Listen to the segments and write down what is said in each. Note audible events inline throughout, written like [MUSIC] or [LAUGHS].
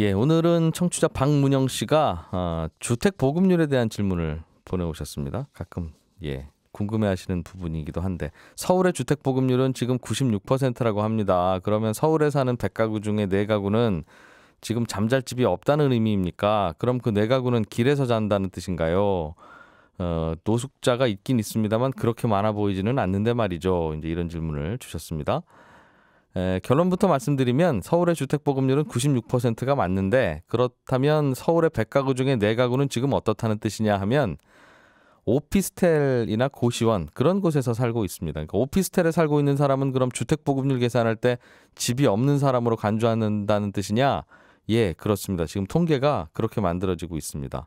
예, 오늘은 청취자 박문영 씨가 어, 주택 보급률에 대한 질문을 보내오셨습니다. 가끔 예 궁금해하시는 부분이기도 한데 서울의 주택 보급률은 지금 96%라고 합니다. 그러면 서울에 사는 100가구 중에 4가구는 지금 잠잘집이 없다는 의미입니까? 그럼 그 4가구는 길에서 잔다는 뜻인가요? 어, 노숙자가 있긴 있습니다만 그렇게 많아 보이지는 않는데 말이죠. 이제 이런 질문을 주셨습니다. 에, 결론부터 말씀드리면 서울의 주택 보급률은 96%가 맞는데 그렇다면 서울의 100가구 중에 4가구는 지금 어떻다는 뜻이냐 하면 오피스텔이나 고시원 그런 곳에서 살고 있습니다. 그러니까 오피스텔에 살고 있는 사람은 그럼 주택 보급률 계산할 때 집이 없는 사람으로 간주한다는 뜻이냐? 예, 그렇습니다. 지금 통계가 그렇게 만들어지고 있습니다.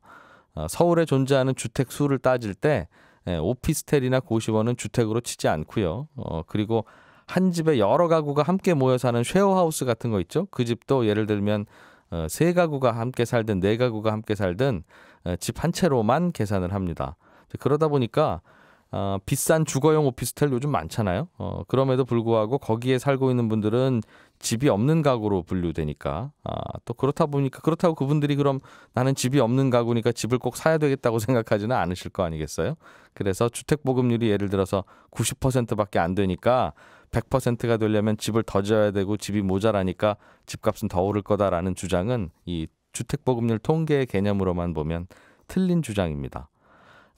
아, 서울에 존재하는 주택 수를 따질 때 오피스텔이나 고시원은 주택으로 치지 않고요. 어, 그리고 한 집에 여러 가구가 함께 모여 사는 쉐어하우스 같은 거 있죠. 그 집도 예를 들면 어, 세 가구가 함께 살든 네 가구가 함께 살든 어, 집한 채로만 계산을 합니다. 그러다 보니까 어, 비싼 주거용 오피스텔 요즘 많잖아요. 어, 그럼에도 불구하고 거기에 살고 있는 분들은 집이 없는 가구로 분류되니까 아, 또 그렇다 보니까 그렇다고 그분들이 그럼 나는 집이 없는 가구니까 집을 꼭 사야 되겠다고 [LAUGHS] 생각하지는 않으실 거 아니겠어요? 그래서 주택 보급률이 예를 들어서 90%밖에 안 되니까 100%가 되려면 집을 더 지어야 되고 집이 모자라니까 집값은 더 오를 거다라는 주장은 이 주택 보급률 통계 개념으로만 보면 틀린 주장입니다.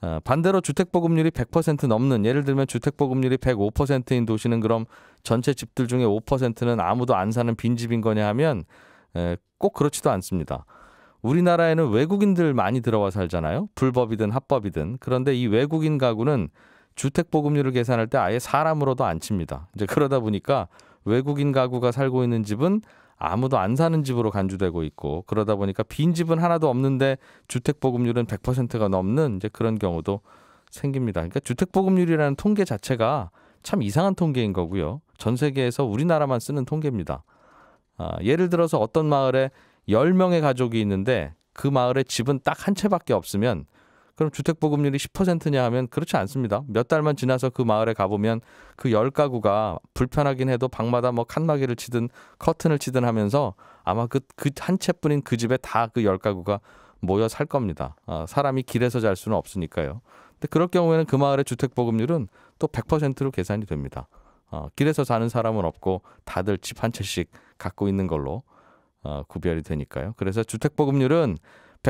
어, 반대로 주택보급률이 100% 넘는 예를 들면 주택보급률이 105%인 도시는 그럼 전체 집들 중에 5%는 아무도 안 사는 빈집인 거냐 하면 꼭 그렇지도 않습니다. 우리나라에는 외국인들 많이 들어와 살잖아요. 불법이든 합법이든. 그런데 이 외국인 가구는 주택보급률을 계산할 때 아예 사람으로도 안 칩니다. 이제 그러다 보니까 외국인 가구가 살고 있는 집은 아무도 안 사는 집으로 간주되고 있고 그러다 보니까 빈 집은 하나도 없는데 주택 보급률은 100%가 넘는 이제 그런 경우도 생깁니다. 그러니까 주택 보급률이라는 통계 자체가 참 이상한 통계인 거고요. 전 세계에서 우리나라만 쓰는 통계입니다. 아, 예를 들어서 어떤 마을에 1 0명의 가족이 있는데 그 마을에 집은 딱 한 채밖에 없으면 그럼 주택 보급률이 10%냐 하면 그렇지 않습니다. 몇 달만 지나서 그 마을에 가보면 그 열 가구가 불편하긴 해도 방마다 뭐 칸막이를 치든 커튼을 치든 하면서 아마 그 그 한 채뿐인 그 집에 다 그 열 가구가 모여 살 겁니다. 어, 사람이 길에서 잘 수는 없으니까요. 근데 그럴 경우에는 그 마을의 주택 보급률은 또 100%로 계산이 됩니다. 어, 길에서 사는 사람은 없고 다들 집 한 채씩 갖고 있는 걸로 어, 구별이 되니까요. 그래서 주택 보급률은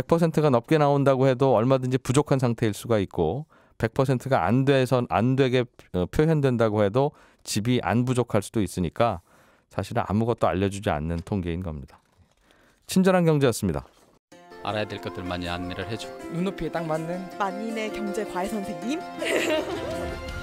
100%가 넘게 나온다고 해도 얼마든지 부족한 상태일 수가 있고 100%가 안 돼선 안 되게 어, 표현된다고 해도 집이 안 부족할 수도 있으니까 사실은 아무것도 알려주지 않는 통계인 겁니다. 친절한 경제였습니다. 알아야 될것들많이 안내를 해줘 눈높이에 딱 맞는 만인의 경제 과외 선생님. [LAUGHS]